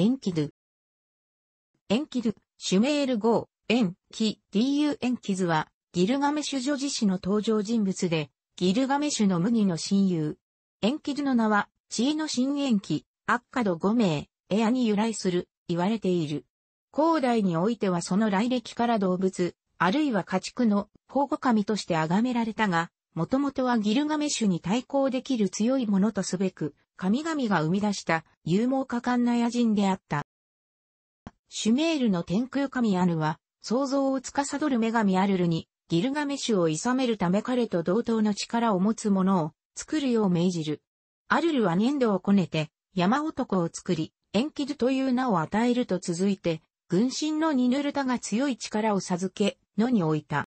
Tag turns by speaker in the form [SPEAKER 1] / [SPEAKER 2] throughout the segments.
[SPEAKER 1] エンキドゥ。エンキドゥ、シュメール号、エンキ、DU エンキズは、ギルガメシュ女子史の登場人物で、ギルガメシュの麦の親友。エンキドゥの名は、地位の新ン期、アッカド5名、エアに由来する、言われている。広大においてはその来歴から動物、あるいは家畜の保護神として崇められたが、もともとはギルガメシュに対抗できる強いものとすべく、神々が生み出した勇猛果敢な野人であった。シュメールの天空神アルは、創造を司る女神アルルに、ギルガメシュを諌めるため彼と同等の力を持つものを作るよう命じる。アルルは粘土をこねて、山男を作り、エンキルという名を与えると続いて、軍神のニヌルタが強い力を授け、野に置いた。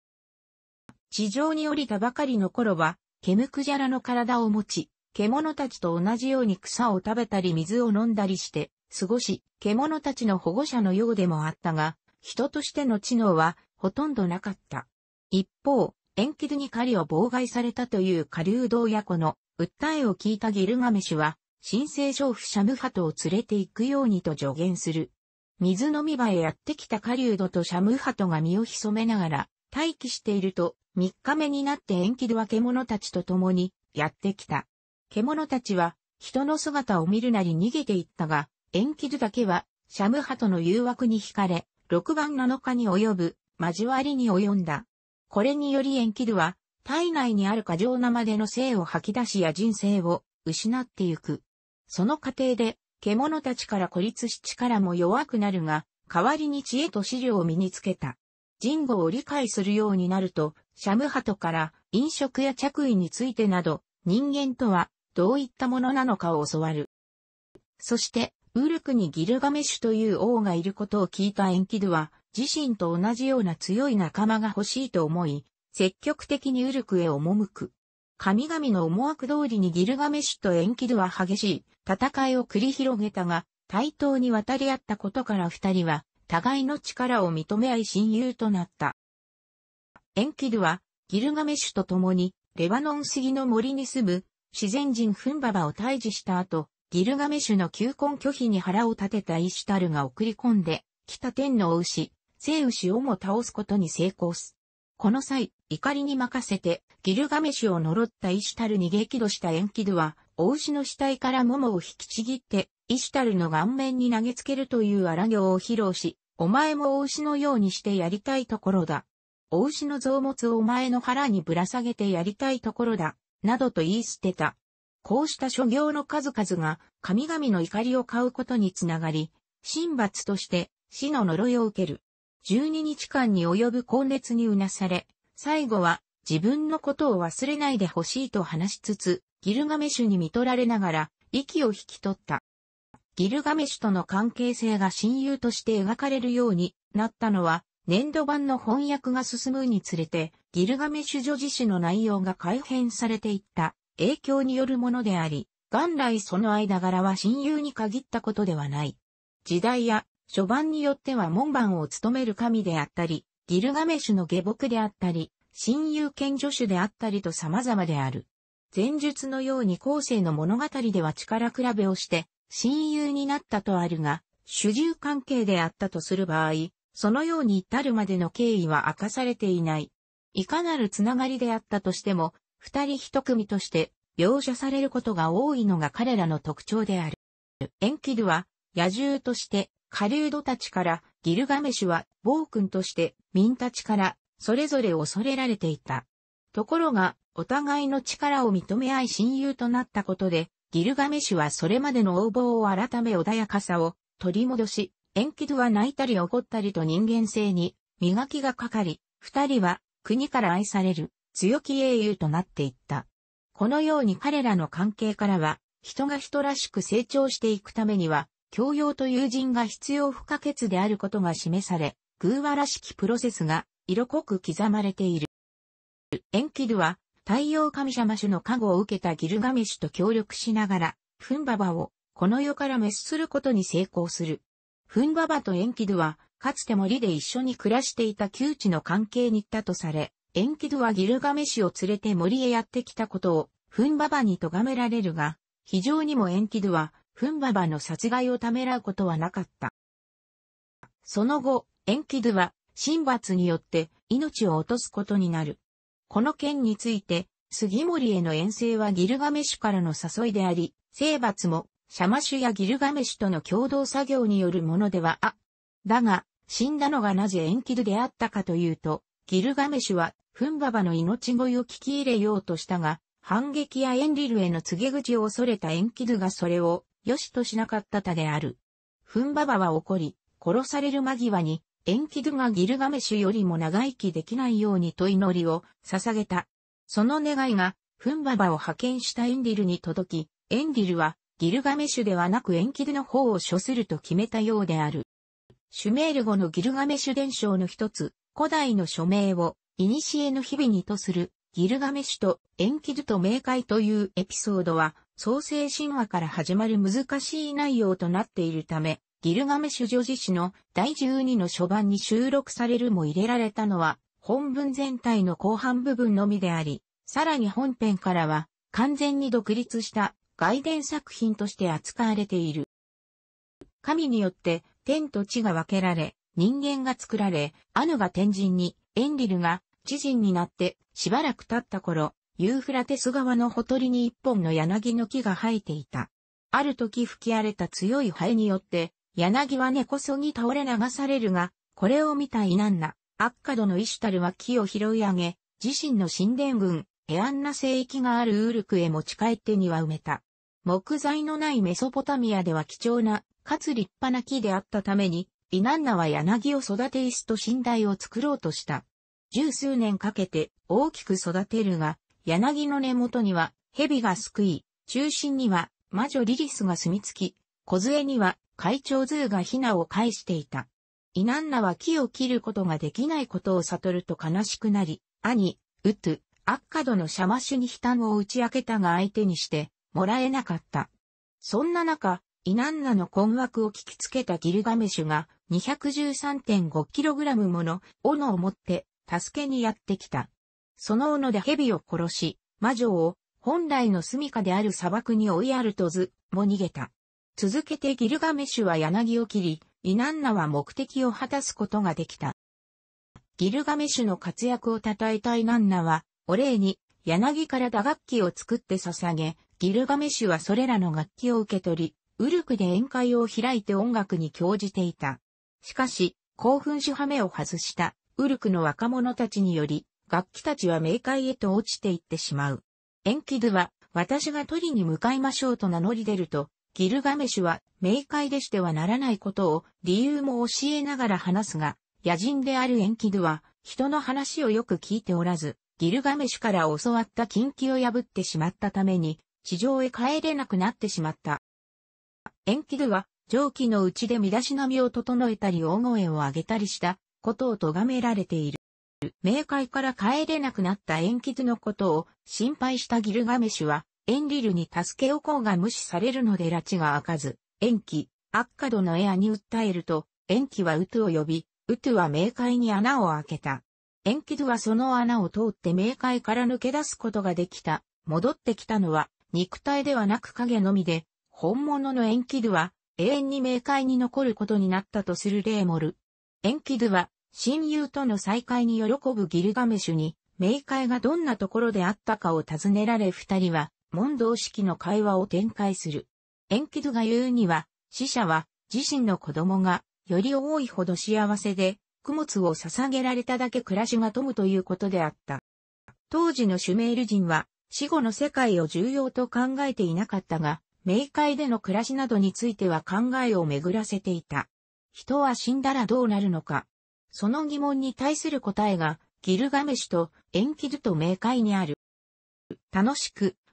[SPEAKER 1] 地上に降りたばかりの頃は、ケムクジャラの体を持ち、獣たちと同じように草を食べたり水を飲んだりして、過ごし、獣たちの保護者のようでもあったが、人としての知能はほとんどなかった。一方、エンキドに狩りを妨害されたという下流道や子の訴えを聞いたギルガメシュは、新生娼婦シャムハトを連れて行くようにと助言する。水飲み場へやってきた狩人とシャムハトが身を潜めながら、待機していると、三日目になって縁切るは獣たちと共に、やってきた。獣たちは、人の姿を見るなり逃げていったが、縁切るだけは、シャムハトの誘惑に惹かれ、六番七日に及ぶ、交わりに及んだ。これにより縁切るは、体内にある過剰なまでの性を吐き出しや人生を失ってゆく。その過程で、獣たちから孤立し力も弱くなるが、代わりに知恵と資料を身につけた。人語を理解するようになると、シャムハトから飲食や着衣についてなど、人間とはどういったものなのかを教わる。そして、ウルクにギルガメシュという王がいることを聞いたエンキドは、自身と同じような強い仲間が欲しいと思い、積極的にウルクへ赴く。神々の思惑通りにギルガメシュとエンキドは激しい戦いを繰り広げたが、対等に渡り合ったことから二人は互いの力を認め合い親友となった。エンキルは、ギルガメシュと共に、レバノン杉の森に住む、自然人フンババを退治した後、ギルガメシュの求婚拒否に腹を立てたイシュタルが送り込んで、北天皇牛、聖牛をも倒すことに成功す。この際、怒りに任せて、ギルガメシュを呪ったイシュタルに激怒したエンキルは、お牛の死体から桃を引きちぎって、イシュタルの顔面に投げつけるという荒行を披露し、お前もお牛のようにしてやりたいところだ。大牛の臓物をお前の腹にぶら下げてやりたいところだ。などと言い捨てた。こうした諸行の数々が神々の怒りを買うことにつながり、神罰として死の呪いを受ける。12日間に及ぶ高熱にうなされ、最後は自分のことを忘れないでほしいと話しつつ、ギルガメシュに見取られながら息を引き取った。ギルガメシュとの関係性が親友として描かれるようになったのは、年度版の翻訳が進むにつれて、ギルガメシュ女子誌の内容が改変されていった影響によるものであり、元来その間柄は親友に限ったことではない。時代や初版によっては門番を務める神であったり、ギルガメシュの下僕であったり、親友兼助手であったりと様々である。前述のように後世の物語では力比べをして、親友になったとあるが、主従関係であったとする場合、そのように至るまでの経緯は明かされていない。いかなるつながりであったとしても、二人一組として描写されることが多いのが彼らの特徴である。エンキルは野獣として狩人たちから、ギルガメシュは暴君として民たちからそれぞれ恐れられていた。ところが、お互いの力を認め合い親友となったことで、ギルガメシュはそれまでの横暴を改め穏やかさを取り戻し、エンキドは泣いたり怒ったりと人間性に磨きがかかり、二人は国から愛される強き英雄となっていった。このように彼らの関係からは、人が人らしく成長していくためには、教養と友人が必要不可欠であることが示され、偶話らしきプロセスが色濃く刻まれている。エンキドは太陽神様種の加護を受けたギルガメシュと協力しながら、フンババをこの世から滅することに成功する。フンババとエンキドゥは、かつて森で一緒に暮らしていた旧知の関係にいたとされ、エンキドゥはギルガメシュを連れて森へやってきたことを、フンババに咎められるが、非常にもエンキドゥは、フンババの殺害をためらうことはなかった。その後、エンキドゥは、神罰によって命を落とすことになる。この件について、杉森への遠征はギルガメシュからの誘いであり、征伐も、シャマシュやギルガメシュとの共同作業によるものではあ。だが、死んだのがなぜエンキドであったかというと、ギルガメシュは、フンババの命乞いを聞き入れようとしたが、反撃やエンリルへの告げ口を恐れたエンキドゥがそれを、良しとしなかったたである。フンババは怒り、殺される間際に、エンキドゥがギルガメシュよりも長生きできないようにと祈りを捧げた。その願いが、フンババを派遣したエンディルに届き、エンディルはギルガメシュではなくエンキドゥの方を処すると決めたようである。シュメール語のギルガメシュ伝承の一つ、古代の署名を、古の日々にとする、ギルガメシュとエンキドゥと冥界というエピソードは、創世神話から始まる難しい内容となっているため、ギルガメシュ女子の第12の書版に収録されるも入れられたのは、本文全体の後半部分のみであり、さらに本編からは、完全に独立した外伝作品として扱われている。神によって天と地が分けられ、人間が作られ、アヌが天神に、エンリルが知人になってしばらく経った頃、ユーフラテス川のほとりに一本の柳の木が生えていた。ある時吹き荒れた強い灰によって柳は根こそぎ倒れ流されるが、これを見たイナンナ、アッカドのイシュタルは木を拾い上げ、自身の神殿群、エアンナ聖域があるウルクへ持ち帰って庭埋めた。木材のないメソポタミアでは貴重な、かつ立派な木であったために、イナンナは柳を育て石と寝台を作ろうとした。十数年かけて大きく育てるが、柳の根元には蛇が救い、中心には魔女リリスが住み着き、小杖には会長ズーがヒナを返していた。イナンナは木を切ることができないことを悟ると悲しくなり、兄、ウトアッカドのシャマシュに悲嘆を打ち明けたが相手にして、もらえなかった。そんな中、イナンナの困惑を聞きつけたギルガメシュが 213.5kg もの斧を持って助けにやってきた。その斧で蛇を殺し、魔女を本来の住処である砂漠に追いやるとずも逃げた。続けてギルガメシュは柳を切り、イナンナは目的を果たすことができた。ギルガメシュの活躍を称えたイナンナは、お礼に、柳から打楽器を作って捧げ、ギルガメシュはそれらの楽器を受け取り、ウルクで宴会を開いて音楽に興じていた。しかし、興奮しはめを外した、ウルクの若者たちにより、楽器たちは冥界へと落ちていってしまう。エンキドゥは、私が取りに向かいましょうと名乗り出ると、ギルガメシュは、冥界でしてはならないことを理由も教えながら話すが、野人であるエンキドゥは、人の話をよく聞いておらず、ギルガメシュから教わった禁忌を破ってしまったために、地上へ帰れなくなってしまった。エンキドゥは、上記のうちで身だしなみを整えたり大声を上げたりしたことを咎められている。冥界から帰れなくなったエンキドゥのことを心配したギルガメシュは、エンリルに助けをこうが無視されるので拉致が開かず、エンキ、アッカドのエアに訴えると、エンキはウトを呼び、ウトは冥界に穴を開けた。エンキドはその穴を通って冥界から抜け出すことができた。戻ってきたのは、肉体ではなく影のみで、本物のエンキドは、永遠に冥界に残ることになったとするレーモル。エンキドは、親友との再会に喜ぶギルガメシュに、冥界がどんなところであったかを尋ねられ二人は、問答式の会話を展開する。エンキドが言うには、死者は自身の子供がより多いほど幸せで、供物を捧げられただけ暮らしが富むということであった。当時のシュメール人は死後の世界を重要と考えていなかったが、冥界での暮らしなどについては考えを巡らせていた。人は死んだらどうなるのか。その疑問に対する答えが、ギルガメシとエンキドと冥界にある。楽しく、